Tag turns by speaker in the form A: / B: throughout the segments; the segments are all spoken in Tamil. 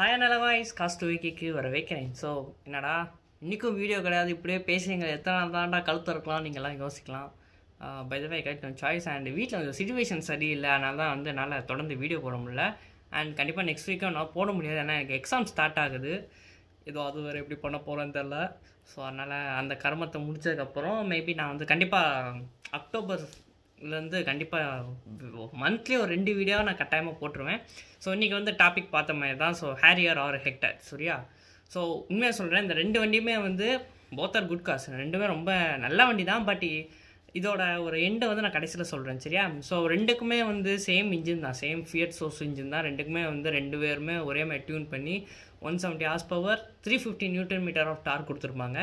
A: ஹாய் இஸ் காஸ்ட் வீக்கிக்கு வர வைக்கிறேன் ஸோ என்னடா இன்றைக்கும் வீடியோ கிடையாது இப்படியே பேசுகிறீங்க எத்தனை நாள் தாண்டா கழுத்து இருக்கலாம் நீங்கள்லாம் யோசிக்கலாம் பை த சாய்ஸ் அண்ட் வீட்டில் கொஞ்சம் சுச்சுவேஷன் சரியில்லை அதனால தான் வந்து என்னால் தொடர்ந்து வீடியோ போட முடியல அண்ட் கண்டிப்பாக நெக்ஸ்ட் வீக்கும் நான் போட முடியாது ஏன்னா எனக்கு எக்ஸாம் ஸ்டார்ட் ஆகுது ஏதோ அது வேறு எப்படி பண்ண போகிறேன்னு தெரில ஸோ அதனால் அந்த கர்மத்தை முடித்ததுக்கப்புறம் மேபி நான் வந்து கண்டிப்பாக அக்டோபர் இது வந்து கண்டிப்பாக மந்த்லி ஒரு ரெண்டு வீடியோவை நான் கட்டாயமாக போட்டுருவேன் ஸோ இன்றைக்கி வந்து டாபிக் பார்த்த மாதிரி தான் ஸோ ஹேரியர் ஆர் ஹெக்டர் சரியா ஸோ உண்மையாக சொல்கிறேன் இந்த ரெண்டு வண்டியுமே வந்து போத் ஆர் குட் காசு ரெண்டுமே ரொம்ப நல்ல வண்டி தான் பட் இதோட ஒரு எண்டை வந்து நான் கடைசியில் சொல்கிறேன் சரியா ஸோ ரெண்டுக்குமே வந்து சேம் இன்ஜின் தான் சேம் ஃபியட் சோர்ஸ் இன்ஜின் தான் ரெண்டுக்குமே வந்து ரெண்டு பேருமே ஒரே மாதிரி டியூன் பண்ணி one seventy horse power three fifty newton metre of torque கொடுத்துருப்பாங்க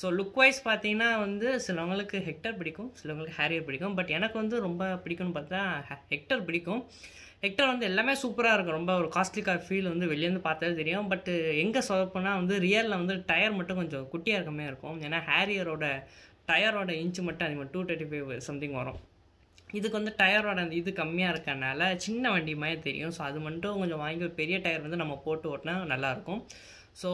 A: ஸோ லுக் வைஸ் பார்த்தீங்கன்னா வந்து சிலவங்களுக்கு ஹெக்டர் பிடிக்கும் சிலவங்களுக்கு ஹேரியர் பிடிக்கும் பட் எனக்கு வந்து ரொம்ப பிடிக்கும்னு பார்த்தா ஹெக்டர் பிடிக்கும் ஹெக்டர் வந்து எல்லாமே சூப்பராக இருக்கும் ரொம்ப ஒரு காஸ்ட்லி கார் ஃபீல் வந்து வெளியேருந்து பார்த்தாலே தெரியும் பட் எங்கே சொதப்புனா வந்து ரியலில் வந்து டயர் மட்டும் கொஞ்சம் குட்டியாக இருக்கமே இருக்கும் ஏன்னா ஹேரியரோட டயரோட இன்ச் மட்டும் அதிகமாக டூ தேர்ட்டி ஃபைவ் சம்திங் வரும் இதுக்கு வந்து டயரோட அந்த இது கம்மியாக இருக்கனால சின்ன வண்டி மாதிரி தெரியும் ஸோ அது மட்டும் கொஞ்சம் வாங்கி ஒரு பெரிய டயர் வந்து நம்ம போட்டு ஓட்டினா நல்லாயிருக்கும் ஸோ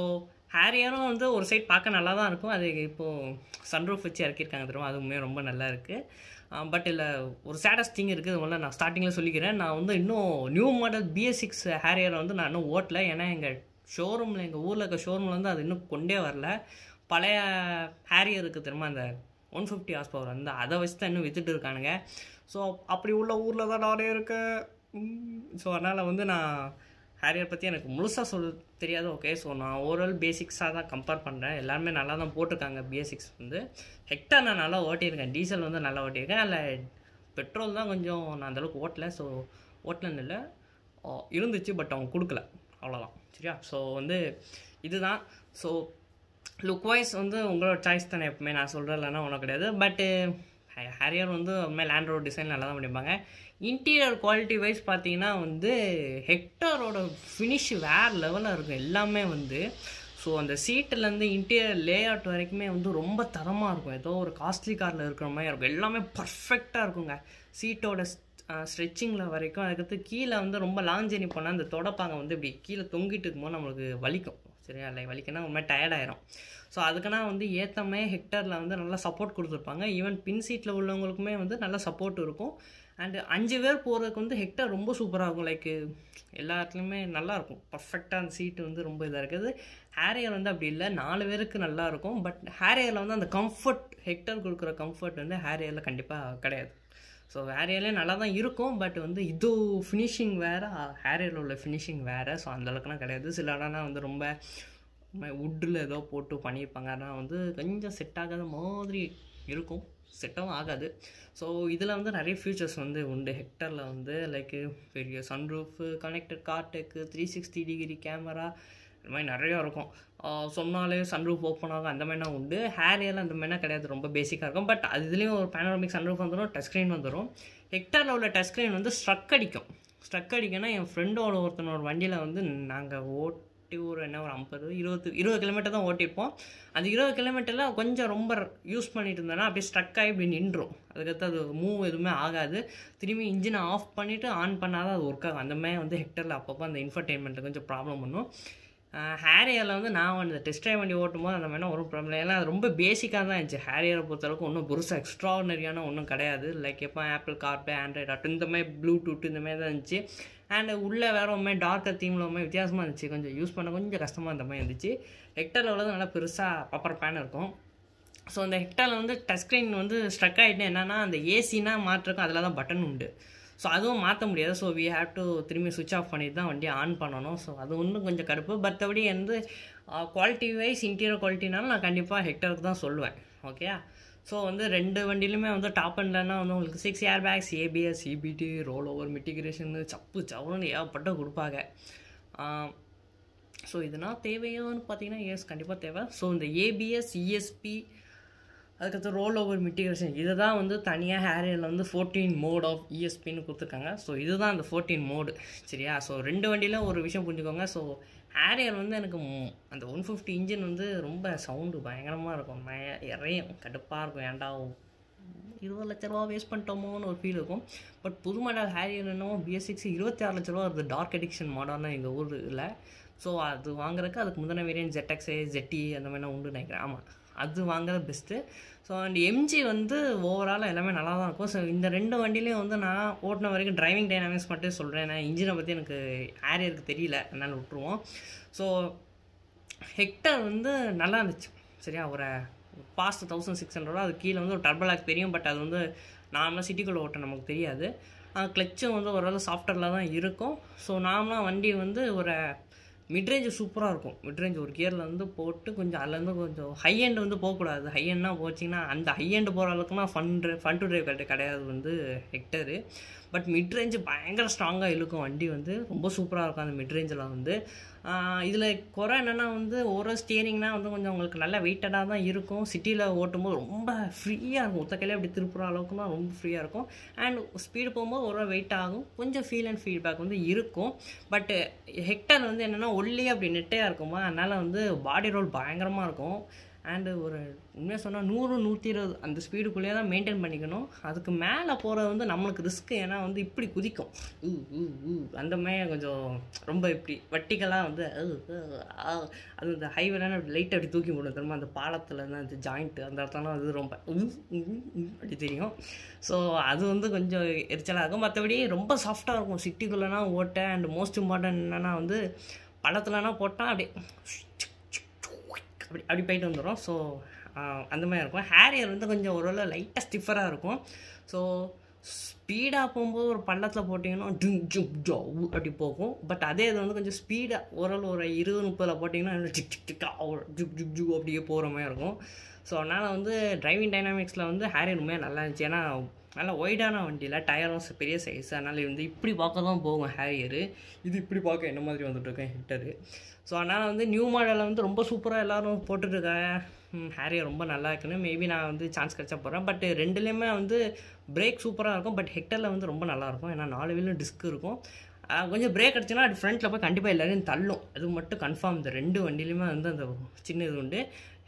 A: ஹேரியரும் வந்து ஒரு சைட் பார்க்க நல்லா தான் இருக்கும் அது இப்போது சன்ரூஃப் வச்சு இறக்கியிருக்காங்க திரும்ப அதுவுமே ரொம்ப நல்லா இருக்குது பட் இல்லை ஒரு சேடஸ்ட் திங் இருக்குது உள்ள நான் ஸ்டார்டிங்கில் சொல்லிக்கிறேன் நான் வந்து இன்னும் நியூ மாடல் பிஎஸ் சிக்ஸ் ஹேரியரை வந்து நான் இன்னும் ஓட்டல ஏன்னா எங்கள் ஷோரூமில் எங்கள் ஊரில் இருக்க ஷோரூமில் வந்து அது இன்னும் கொண்டே வரல பழைய ஹேரியர் இருக்குது திரும்ப அந்த ஒன் ஃபிஃப்டி ஹார்ஸ் பவர் வந்து அதை வச்சு தான் இன்னும் வித்துட்டு இருக்கானுங்க ஸோ அப்படி உள்ள ஊரில் தான் நிறைய இருக்குது ஸோ அதனால் வந்து நான் ஹேரியர் பற்றி எனக்கு முழுசாக சொல்ல தெரியாது ஓகே ஸோ நான் ஓவரால் பேசிக்ஸாக தான் கம்பேர் பண்ணுறேன் எல்லாருமே நல்லா தான் போட்டிருக்காங்க பிஎஸ்சிக்ஸ் வந்து ஹெக்டார் நான் நல்லா ஓட்டியிருக்கேன் டீசல் வந்து நல்லா ஓட்டியிருக்கேன் அதில் பெட்ரோல் தான் கொஞ்சம் நான் அந்தளவுக்கு ஓட்டலை ஸோ ஓட்டலன்னு இல்லை இருந்துச்சு பட் அவங்க கொடுக்கல அவ்வளோதான் சரியா ஸோ வந்து இதுதான் ஸோ லுக் வைஸ் வந்து உங்களோட சாய்ஸ் தானே எப்பவுமே நான் சொல்கிறேன் இல்லைன்னா ஒன்றும் கிடையாது பட்டு ஹேரியர் வந்து உண்மையாக லேண்ட் ரோட் டிசைன் நல்லா தான் பண்ணியிருப்பாங்க இன்டீரியர் குவாலிட்டி வைஸ் பார்த்தீங்கன்னா வந்து ஹெக்டரோட ஃபினிஷ் வேறு லெவலாக இருக்கும் எல்லாமே வந்து ஸோ அந்த சீட்டுலேருந்து இன்டீரியர் லே அவுட் வரைக்குமே வந்து ரொம்ப தரமாக இருக்கும் ஏதோ ஒரு காஸ்ட்லி காரில் இருக்கிற மாதிரி இருக்கும் எல்லாமே பர்ஃபெக்டாக இருக்குங்க சீட்டோட ஸ்ட்ரெச்சிங்கில் வரைக்கும் அதுக்கடுத்து கீழே வந்து ரொம்ப லாங் ஜெர்னி போனால் அந்த தொடப்பாங்க வந்து இப்படி கீழே தொங்கிட்டு இருக்கும்போது நம்மளுக்கு வலிக்கும் சரியா இல்லை வலிக்குன்னா ரொம்ப டயர்டாயிரும் ஸோ அதுக்குன்னா வந்து ஏற்றமே ஹெக்டரில் வந்து நல்லா சப்போர்ட் கொடுத்துருப்பாங்க ஈவன் பின் சீட்டில் உள்ளவங்களுக்குமே வந்து நல்லா சப்போர்ட் இருக்கும் அண்டு அஞ்சு பேர் போகிறதுக்கு வந்து ஹெக்டர் ரொம்ப சூப்பராக இருக்கும் லைக் எல்லா இடத்துலையுமே நல்லாயிருக்கும் பர்ஃபெக்டாக அந்த சீட்டு வந்து ரொம்ப இதாக இருக்குது ஹேரியர் வந்து அப்படி இல்லை நாலு பேருக்கு நல்லாயிருக்கும் பட் ஹேரியரில் வந்து அந்த கம்ஃபர்ட் ஹெக்டர் கொடுக்குற கம்ஃபர்ட் வந்து ஹேரியரில் கண்டிப்பாக கிடையாது ஸோ ஹேரியர்லேயே நல்லா தான் இருக்கும் பட் வந்து இது ஃபினிஷிங் வேறு ஹேரியரில் உள்ள ஃபினிஷிங் வேறு ஸோ அந்தளவுக்குலாம் கிடையாது சில இடம்னா வந்து ரொம்ப வுட்டில் ஏதோ போட்டு பண்ணியிருப்பாங்க ஆனால் வந்து கொஞ்சம் செட் ஆகாத மாதிரி இருக்கும் செட்டும் ஆகாது ஸோ இதில் வந்து நிறைய ஃபியூச்சர்ஸ் வந்து உண்டு ஹெக்டரில் வந்து லைக் பெரிய சன்ரூஃபு கனெக்டட் கார்டெக்கு த்ரீ சிக்ஸ்டி டிகிரி கேமரா இந்த மாதிரி நிறையா இருக்கும் சொன்னாலே சன்ரூஃப் ஓப்பன் ஆகும் அந்த மாதிரினா உண்டு ஹேர் ஏரியில் அந்த மாதிரினா கிடையாது ரொம்ப பேசிக்காக இருக்கும் பட் அதுலேயும் ஒரு பேனோரமிக் சன்ரூஃப் வந்துடும் டச் ஸ்க்ரீன் வந்துடும் ஹெக்டரில் உள்ள டச் ஸ்க்ரீன் வந்து ஸ்ட்ரக் அடிக்கும் ஸ்ட்ரக் அடிக்கனா என் ஃப்ரெண்டோட ஒருத்தனோட வண்டியில் வந்து நாங்கள் ஓட் ஓட்டி ஒரு என்ன ஒரு ஐம்பது இருபது இருபது கிலோமீட்டர் தான் ஓட்டியிருப்போம் அந்த இருபது கிலோமீட்டரில் கொஞ்சம் ரொம்ப யூஸ் பண்ணிட்டு இருந்தோன்னா அப்படியே ஸ்ட்ரக் ஆகி இப்படி நின்றோம் அதுக்கடுத்து அது மூவ் எதுவுமே ஆகாது திரும்பி இன்ஜினை ஆஃப் பண்ணிவிட்டு ஆன் பண்ணால் தான் அது ஒர்க் ஆகும் அந்த மாதிரி வந்து ஹெக்டரில் அப்பப்போ அந்த இன்ஃபர்டெயின்மெண்ட்டில் கொஞ்சம் ப்ராப்ளம் பண்ணும் ஹேரியரில் வந்து நான் வந்து டெஸ்ட் ட்ரைவ் வண்டி ஓட்டும் போது அந்த மாதிரி ஒரு ப்ராப்ளம் ஏன்னா அது ரொம்ப பேசிக்காக தான் இருந்துச்சு ஹேரியரை பொறுத்தளவுக்கு ஒன்றும் பெருசாக எக்ஸ்ட்ராடனரியான ஒன்றும் கிடையாது லைக் எப்போ ஆப்பிள் கார்பே ஆண்ட்ராய்டு ஆட்டோ இந்த மாதிரி ப்ளூடூத் இந்த மாதிரி தான் இருந்துச்சு அண்டு உள்ளே வேறு உண்மை டார்க்கர் தீமில் உண்மை வித்தியாசமாக இருந்துச்சு கொஞ்சம் யூஸ் பண்ண கொஞ்சம் கஷ்டமாக இருந்த மாதிரி இருந்துச்சு ஹெக்டாரில் உள்ளது நல்லா பெருசாக பப்பர் பேன் இருக்கும் ஸோ அந்த ஹெக்டாரில் வந்து டச் ஸ்க்ரீன் வந்து ஸ்ட்ரக் ஆகிட்டு என்னென்னா அந்த ஏசினா மாற்றிருக்கும் அதில் தான் பட்டன் உண்டு ஸோ அதுவும் மாற்ற முடியாது ஸோ வி ஹேவ் டு திரும்பி சுவிச் ஆஃப் பண்ணிட்டு தான் வண்டியை ஆன் பண்ணணும் ஸோ அது இன்னும் கொஞ்சம் கடுப்பு மற்றபடி வந்து குவாலிட்டி வைஸ் இன்டீரியர் குவாலிட்டினாலும் நான் கண்டிப்பாக ஹெக்டருக்கு தான் சொல்லுவேன் ஓகேயா ஸோ வந்து ரெண்டு வண்டியிலுமே வந்து டாப் அண்ட்லன்னா வந்து உங்களுக்கு six air bags ABS CBD roll over mitigation சப்பு சவுன்னு ஏகப்பட்ட கொடுப்பாங்க ஸோ இதெல்லாம் தேவையான்னு பார்த்தீங்கன்னா எஸ் கண்டிப்பாக தேவை ஸோ இந்த ஏபிஎஸ் இஎஸ்பி e அதுக்கடுத்து ரோல் ஓவர் மெட்டிகிரேஷன் இது தான் வந்து தனியாக ஹேரியரில் வந்து ஃபோர்டீன் மோட் ஆஃப் இஎஸ்பின்னு கொடுத்துருக்காங்க ஸோ இதுதான் அந்த ஃபோர்டீன் மோடு சரியா ஸோ ரெண்டு வண்டியில் ஒரு விஷயம் புரிஞ்சுக்கோங்க ஸோ ஆரியர் வந்து எனக்கு அந்த ஒன் ஃபிஃப்டி இன்ஜின் வந்து ரொம்ப சவுண்டு பயங்கரமாக இருக்கும் இறையும் கடுப்பாக இருக்கும் ஏன்டா இருபது லட்ச ரூபா வேஸ்ட் பண்ணிட்டோமோன்னு ஒரு ஃபீல் இருக்கும் பட் புது மாடல் ஹேரியர் என்னமோ பிஎஸ்சிக்ஸ் இருபத்தி ஆறு லட்ச ரூபா வருது டார்க் அடிக்ஷன் மாடல்னா எங்கள் ஊரில் ஸோ அது வாங்குறதுக்கு அதுக்கு முந்தின வேரியன் ஜெட்எக்ஸு ஜெட்டி அந்த மாதிரிலாம் உண்டு நினைக்கிறேன் ஆமாம் அது வாங்குறது பெஸ்ட்டு ஸோ அண்ட் எம்ஜி வந்து ஓவரால் எல்லாமே நல்லா தான் இருக்கும் ஸோ இந்த ரெண்டு வண்டியிலையும் வந்து நான் ஓட்டின வரைக்கும் டிரைவிங் டைனாமிக்ஸ் மட்டும் சொல்கிறேன் நான் இன்ஜினை பற்றி எனக்கு ஆரியருக்கு தெரியல என்னால் விட்டுருவோம் ஸோ ஹெக்டர் வந்து நல்லா இருந்துச்சு சரியா ஒரு பாஸ்ட் தௌசண்ட் சிக்ஸ் ஹண்ட்ரடோ அது கீழே வந்து ஒரு டர்பலாக் தெரியும் பட் அது வந்து நார்மலாக சிட்டிக்குள்ளே ஓட்ட நமக்கு தெரியாது கிளச்சும் வந்து ஓரளவு சாஃப்ட்வேரில் தான் இருக்கும் ஸோ நார்மலாக வண்டி வந்து ஒரு மிட்ரேஞ்சு சூப்பராக இருக்கும் மிட்ரேஞ்ச் ஒரு கியரில் வந்து போட்டு கொஞ்சம் அதுலேருந்து கொஞ்சம் ஹை எண்ட் வந்து போகக்கூடாது ஹை போச்சிங்கன்னா அந்த ஹை போகிற அளவுக்குலாம் fun fun to drive correct கிடையாது வந்து ஹெக்டரு பட் மிட்ரேஞ்சு பயங்கர ஸ்ட்ராங்காக இழுக்கும் வண்டி வந்து ரொம்ப சூப்பராக இருக்கும் அந்த மிட்ரேஞ்செலாம் வந்து இதில் குறை என்னென்னா வந்து ஒரு ஸ்டியரிங்னால் வந்து கொஞ்சம் உங்களுக்கு நல்லா வெயிட்டடாக தான் இருக்கும் சிட்டியில் ஓட்டும்போது ரொம்ப ஃப்ரீயாக இருக்கும் ஒத்தக்கையில் அப்படி திருப்புற அளவுக்கு தான் ரொம்ப ஃப்ரீயாக இருக்கும் அண்ட் ஸ்பீடு போகும்போது ஒரு வெயிட் ஆகும் கொஞ்சம் ஃபீல் அண்ட் ஃபீட்பேக் வந்து இருக்கும் பட்டு ஹெக்டர் வந்து என்னென்னா ஒல்லியே அப்படி நெட்டையாக இருக்குமா அதனால் வந்து பாடி ரோல் பயங்கரமாக இருக்கும் அண்டு ஒரு உண்மையாக சொன்னால் நூறு நூற்றி இருபது அந்த ஸ்பீடுக்குள்ளேயே தான் மெயின்டைன் பண்ணிக்கணும் அதுக்கு மேலே போகிறது வந்து நம்மளுக்கு ரிஸ்க்கு ஏன்னா வந்து இப்படி குதிக்கும் ஊ அந்த மாதிரி கொஞ்சம் ரொம்ப இப்படி வட்டிக்கெல்லாம் வந்து அது இந்த ஹைவேலாம் லைட் அப்படி தூக்கி விடும் திரும்ப அந்த பாலத்தில் தான் அந்த ஜாயிண்ட்டு அந்த இடத்துலாம் அது ரொம்ப அப்படி தெரியும் ஸோ அது வந்து கொஞ்சம் எரிச்சலாக இருக்கும் மற்றபடி ரொம்ப சாஃப்டாக இருக்கும் சிட்டிக்குள்ளேனா ஓட்ட அண்ட் மோஸ்ட் இம்பார்ட்டன்ட் என்னென்னா வந்து படத்துலனா போட்டால் அப்படியே அப்படி அப்படி போயிட்டு வந்துடும் ஸோ அந்த மாதிரி இருக்கும் ஹேரியர் வந்து கொஞ்சம் ஓரளவு லைட்டாக ஸ்டிஃபராக இருக்கும் ஸோ ஸ்பீடாக போகும்போது ஒரு பள்ளத்தில் போட்டிங்கன்னா ஜும் ஜும் ஜோ அப்படி போகும் பட் அதே இது வந்து கொஞ்சம் ஸ்பீடாக ஓரளவு ஒரு இருபது முப்பதில் போட்டிங்கன்னா ஜிக் ஜிக் ஜிக்கா ஜுக் ஜுக் ஜூ அப்படியே போகிற மாதிரி இருக்கும் ஸோ அதனால் வந்து டிரைவிங் டைனாமிக்ஸில் வந்து ஹேரியர் உண்மையாக நல்லா இருந்துச்சு ஏன்னா நல்லா ஒய்டான வண்டியில் டயரும் பெரிய சைஸ் அதனால் வந்து இப்படி பார்க்க தான் போகும் ஹேரியரு இது இப்படி பார்க்க என்ன மாதிரி வந்துட்டுருக்கேன் ஹிட்டரு ஸோ அதனால் வந்து நியூ மாடலில் வந்து ரொம்ப சூப்பராக எல்லோரும் போட்டுட்ருக்காங்க ஹேரியர் ரொம்ப நல்லா இருக்குன்னு மேபி நான் வந்து சான்ஸ் கிடச்சா போகிறேன் பட் ரெண்டுலேயுமே வந்து பிரேக் சூப்பராக இருக்கும் பட் ஹெக்டரில் வந்து ரொம்ப நல்லாயிருக்கும் ஏன்னா நாலு வீலும் டிஸ்க் இருக்கும் கொஞ்சம் பிரேக் அடிச்சுன்னா அது ஃப்ரண்ட்டில் போய் கண்டிப்பாக எல்லோரையும் தள்ளும் அது மட்டும் கன்ஃபார்ம் இந்த ரெண்டு வண்டிலையுமே வந்து அந்த சின்ன இது உண்டு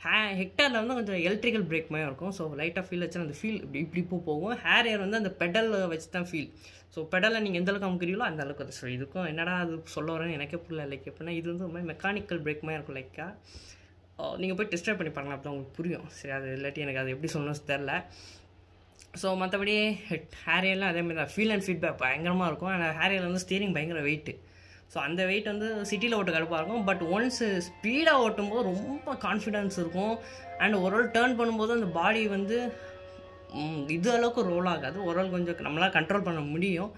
A: ஹே ஹெக்டாரில் வந்து கொஞ்சம் எலக்ட்ரிக்கல் பிரேக் மாதிரி இருக்கும் ஸோ லைட்டாக ஃபீல் வச்சு அந்த ஃபீல் இப்படி இப்படி இப்போ போகும் ஹேர் ஏர் வந்து அந்த பெடலில் வச்சு தான் ஃபீல் ஸோ பெடலை நீங்கள் எந்த அளவுக்கு அமுக்கிறீங்களோ அந்த அளவுக்கு அது ஸோ இதுக்கும் என்னடா அது சொல்ல வரேன்னு எனக்கே புரியல லைக் எப்படின்னா இது வந்து ஒரு மாதிரி மெக்கானிக்கல் பிரேக் மாதிரி இருக்கும் லைக்காக நீங்கள் போய் டெஸ்ட் பண்ணி பாருங்கள் அப்போ உங்களுக்கு புரியும் சரி அது இல்லாட்டி எனக்கு அது எப்படி சொல்லணும்னு தெரில ஸோ மற்றபடி ஹேரியெல்லாம் அதேமாதிரி தான் ஃபீல் அண்ட் ஃபீட்பேக் பயங்கரமாக இருக்கும் ஆனால் ஹேரியில் வந்து ஸ்டீரிங் பயங்கர வெயிட்டு ஸோ அந்த வெயிட் வந்து சிட்டியில் ஓட்டு கடுப்பாக இருக்கும் பட் ஒன்ஸ் ஸ்பீடாக ஓட்டும் போது ரொம்ப கான்ஃபிடென்ஸ் இருக்கும் அண்ட் ஒரு ஆள் டேர்ன் பண்ணும்போது அந்த பாடி வந்து இது அளவுக்கு ரோல் ஆகாது ஓரளவு கொஞ்சம் நம்மளால் கண்ட்ரோல் பண்ண முடியும்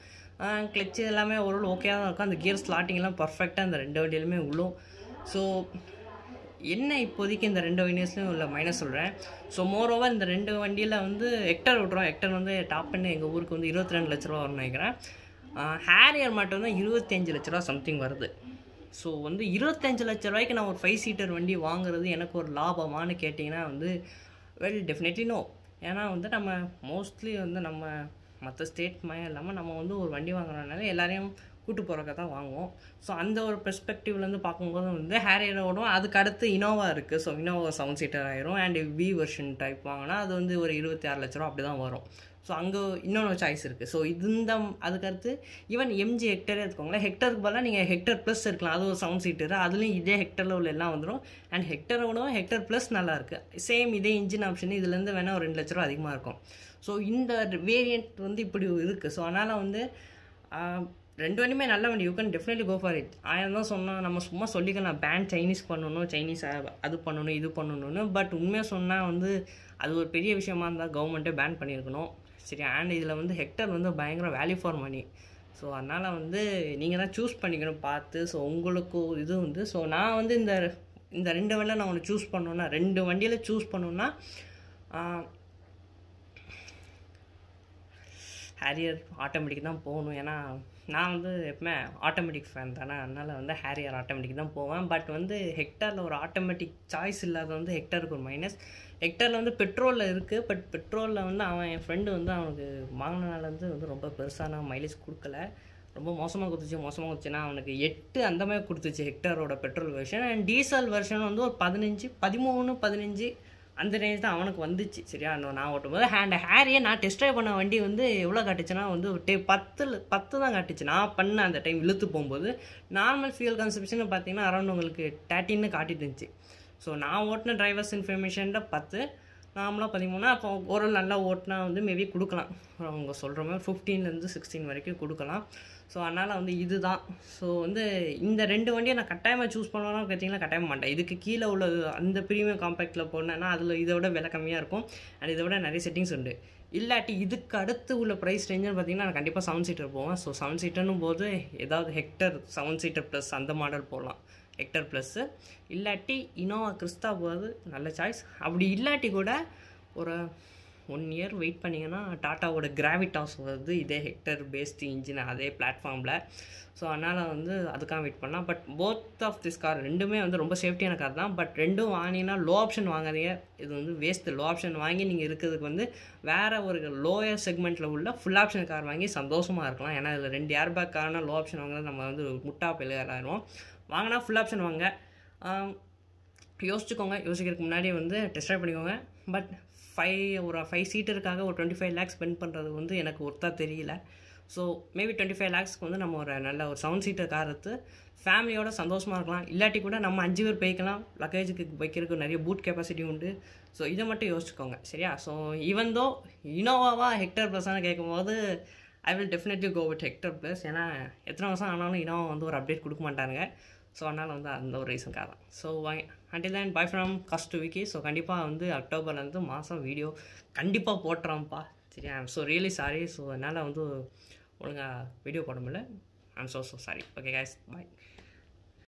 A: கிளச்சு எல்லாமே ஓரளவு ஓகேயாக தான் இருக்கும் அந்த கியர் ஸ்லாட்டிங்லாம் பர்ஃபெக்டாக அந்த ரெண்டு வண்டியிலுமே உள்ளும் ஸோ என்ன இப்போதைக்கு இந்த ரெண்டு வண்டிஸ்லையும் உள்ள மைனஸ் சொல்கிறேன் ஸோ ஓவர் இந்த ரெண்டு வண்டியில் வந்து ஹெக்டர் விட்றோம் ஹெக்டர் வந்து டாப் பண்ணி எங்கள் ஊருக்கு வந்து இருபத்தி ரெண்டு லட்ச ரூபா வரணும் நினைக்கிறேன் ஹேரியர் மட்டும்தான் இருபத்தஞ்சு லட்ச ரூபா சம்திங் வருது ஸோ வந்து இருபத்தஞ்சு லட்ச ரூபாய்க்கு நான் ஒரு ஃபைவ் சீட்டர் வண்டி வாங்குறது எனக்கு ஒரு லாபமானு கேட்டிங்கன்னா வந்து வெல் டெஃபினெட்லி நோ ஏன்னா வந்து நம்ம மோஸ்ட்லி வந்து நம்ம மற்ற ஸ்டேட் மயம் இல்லாமல் நம்ம வந்து ஒரு வண்டி வாங்குறதுனால எல்லாரையும் கூட்டு போகிறக்க தான் வாங்குவோம் ஸோ அந்த ஒரு பெர்ஸ்பெக்டிவ்லேருந்து பார்க்கும்போது வந்து ஓடும் அதுக்கு அடுத்து இனோவா இருக்குது ஸோ இனோவா செவன் சீட்டர் ஆயிரும் அண்ட் வி வெர்ஷன் டைப் வாங்கினா அது வந்து ஒரு இருபத்தி ஆறு லட்ச ரூபா அப்படி தான் வரும் ஸோ அங்கே இன்னொன்று சாய்ஸ் இருக்குது ஸோ இது இந்த அதுக்கடுத்து ஈவன் எம்ஜி ஹெக்டரே எடுத்துக்கோங்களேன் ஹெக்டருக்கு பதிலாக நீங்கள் ஹெக்டர் ப்ளஸ் இருக்கலாம் அது ஒரு சவுண்ட் சீட்டு அதுலேயும் இதே ஹெக்டரில் உள்ள எல்லாம் வந்துடும் அண்ட் ஹெக்டரை விடவும் ஹெக்டர் ப்ளஸ் நல்லாயிருக்கு சேம் இதே இன்ஜின் ஆப்ஷன் இதுலேருந்து வேணால் ஒரு ரெண்டு லட்ச ரூபா அதிகமாக இருக்கும் ஸோ இந்த வேரியண்ட் வந்து இப்படி இருக்குது ஸோ அதனால் வந்து ரெண்டு வண்டியுமே நல்ல வண்டி you can definitely go for it ஆயிரம் தான் சொன்னால் நம்ம சும்மா சொல்லிக்கலாம் பேன் சைனீஸ் பண்ணணும் சைனீஸ் அது பண்ணணும் இது பண்ணணும்னு பட் உண்மையாக சொன்னால் வந்து அது ஒரு பெரிய விஷயமா இருந்தால் கவர்மெண்ட்டே பேன் பண்ணியிருக்கணும் சரி அண்ட் இதில் வந்து ஹெக்டர் வந்து பயங்கர வேல்யூ ஃபார் மணி ஸோ அதனால் வந்து நீங்கள் தான் சூஸ் பண்ணிக்கணும் பார்த்து ஸோ உங்களுக்கு இது வந்து ஸோ நான் வந்து இந்த இந்த ரெண்டு வண்டியில் நான் ஒன்று சூஸ் பண்ணோன்னா ரெண்டு வண்டியில் சூஸ் பண்ணோன்னா ஹேரியர் ஆட்டோமேட்டிக் தான் போகணும் ஏன்னா நான் வந்து எப்பவுமே ஆட்டோமேட்டிக் ஃபேன் தானே அதனால் வந்து ஹேரியர் ஆட்டோமேட்டிக் தான் போவேன் பட் வந்து ஹெக்டாரில் ஒரு ஆட்டோமேட்டிக் சாய்ஸ் இல்லாத வந்து ஹெக்டாருக்கு ஒரு மைனஸ் ஹெக்டாரில் வந்து பெட்ரோலில் இருக்குது பட் பெட்ரோலில் வந்து அவன் என் ஃப்ரெண்டு வந்து அவனுக்கு வாங்கினாலேருந்து வந்து ரொம்ப பெருசான மைலேஜ் கொடுக்கல ரொம்ப மோசமாக கொடுத்துச்சு மோசமாக கொடுத்துச்சுன்னா அவனுக்கு எட்டு அந்த மாதிரி கொடுத்துச்சு ஹெக்டாரோட petrol version and diesel version வந்து ஒரு பதினஞ்சு பதிமூணு பதினஞ்சு அந்த ரேஞ்ச் தான் அவனுக்கு வந்துச்சு சரியா நான் ஓட்டும் போது ஹேண்ட் ஹேரியே நான் டெஸ்ட் ட்ரைவ் பண்ண வண்டி வந்து எவ்வளோ காட்டுச்சுன்னா வந்து டே பத்தில் பத்து தான் காட்டுச்சு நான் பண்ண அந்த டைம் இழுத்து போகும்போது நார்மல் ஃபியூல் கன்சப்ஷன் பார்த்தீங்கன்னா அரௌண்ட் உங்களுக்கு தேர்ட்டின்னு காட்டிட்டு இருந்துச்சு ஸோ நான் ஓட்டின டிரைவர்ஸ் இன்ஃபர்மேஷன்ட பத்து நாமளாக பார்த்தீங்கன்னா அப்போ ஓரளவு நல்லா ஓட்டினா வந்து மேபி கொடுக்கலாம் அவங்க சொல்கிற மாதிரி ஃபிஃப்டீன்லேருந்து சிக்ஸ்டீன் வரைக்கும் கொடுக்கலாம் ஸோ அதனால் வந்து இதுதான் ஸோ வந்து இந்த ரெண்டு வண்டியை நான் கட்டாயமாக சூஸ் பண்ணுவேன்னா பார்த்தீங்கன்னா கட்டாயம் மாட்டேன் இதுக்கு கீழே உள்ள அந்த ப்ரீமியம் காம்பேக்டில் போனேன்னா அதில் இதை விட விலை கம்மியாக இருக்கும் அண்ட் இதை விட நிறைய செட்டிங்ஸ் உண்டு இல்லாட்டி இதுக்கு அடுத்து உள்ள ப்ரைஸ் ரேஞ்சுன்னு பார்த்தீங்கன்னா நான் கண்டிப்பாக செவன் சீட்டர் போவேன் ஸோ செவன் சீட்டர்னும் போது ஏதாவது ஹெக்டர் செவன் சீட்டர் ப்ளஸ் அந்த மாடல் போகலாம் ஹெக்டர் ப்ளஸ்ஸு இல்லாட்டி இனோவா கிறிஸ்தா போகிறது நல்ல சாய்ஸ் அப்படி இல்லாட்டி கூட ஒரு ஒன் இயர் வெயிட் பண்ணிங்கன்னா டாட்டாவோட கிராவிட்டாஸ் வருது இதே ஹெக்டர் பேஸ்டு இன்ஜின் அதே பிளாட்ஃபார்மில் ஸோ அதனால் வந்து அதுக்காக வெயிட் பண்ணலாம் but both of this car ரெண்டுமே வந்து ரொம்ப சேஃப்டியான கார் தான் பட் ரெண்டும் வாங்கினீங்கன்னா லோ ஆப்ஷன் வாங்குறீங்க இது வந்து வேஸ்ட்டு லோ ஆப்ஷன் வாங்கி நீங்கள் இருக்கிறதுக்கு வந்து வேறு ஒரு லோயர் செக்மெண்ட்டில் உள்ள ஃபுல் ஆப்ஷன் கார் வாங்கி சந்தோஷமாக இருக்கலாம் ஏன்னா இதில் ரெண்டு ஏர் பேக் காரணம் லோ ஆப்ஷன் வாங்கினா நம்ம வந்து முட்டா பிள்ளைகளாயிரும் வாங்கினா ஃபுல் ஆப்ஷன் வாங்க யோசிச்சுக்கோங்க யோசிக்கிறதுக்கு முன்னாடி வந்து டெஸ்ட் ட்ரை பண்ணிக்கோங்க பட் ஃபைவ் ஒரு ஃபைவ் சீட்டருக்காக ஒரு டுவெண்ட்டி ஃபைவ் லேக்ஸ் ஸ்பெண்ட் பண்ணுறது வந்து எனக்கு ஒர்த்தாக தெரியல ஸோ மேபி டுவெண்ட்டி ஃபைவ் லேக்ஸ்க்கு வந்து நம்ம ஒரு நல்ல ஒரு செவன் சீட்டர் கார் எடுத்து ஃபேமிலியோட சந்தோஷமாக இருக்கலாம் இல்லாட்டி கூட நம்ம அஞ்சு பேர் போய்க்கலாம் லக்கேஜுக்கு வைக்கிறதுக்கு நிறைய பூட் கெப்பாசிட்டி உண்டு ஸோ இதை மட்டும் யோசிச்சுக்கோங்க சரியா ஸோ ஈவன் தோ இனோவாவாக ஹெக்டர் ப்ளஸ்ஸான கேட்கும்போது I will definitely go with Hector plus ஏன்னா எத்தனை வருஷம் ஆனாலும் இனோவா வந்து ஒரு அப்டேட் கொடுக்க மாட்டாங்க ஸோ அதனால் வந்து அந்த ஒரு ரீசனுக்காக தான் so until then bye from கஸ்ட் விக்கி ஸோ கண்டிப்பாக வந்து அக்டோபர்லேருந்து மாதம் வீடியோ கண்டிப்பாக போட்டுறான்ப்பா சரி I'm so really sorry so அதனால் வந்து ஒழுங்காக வீடியோ போட முடியல I'm so so sorry okay guys bye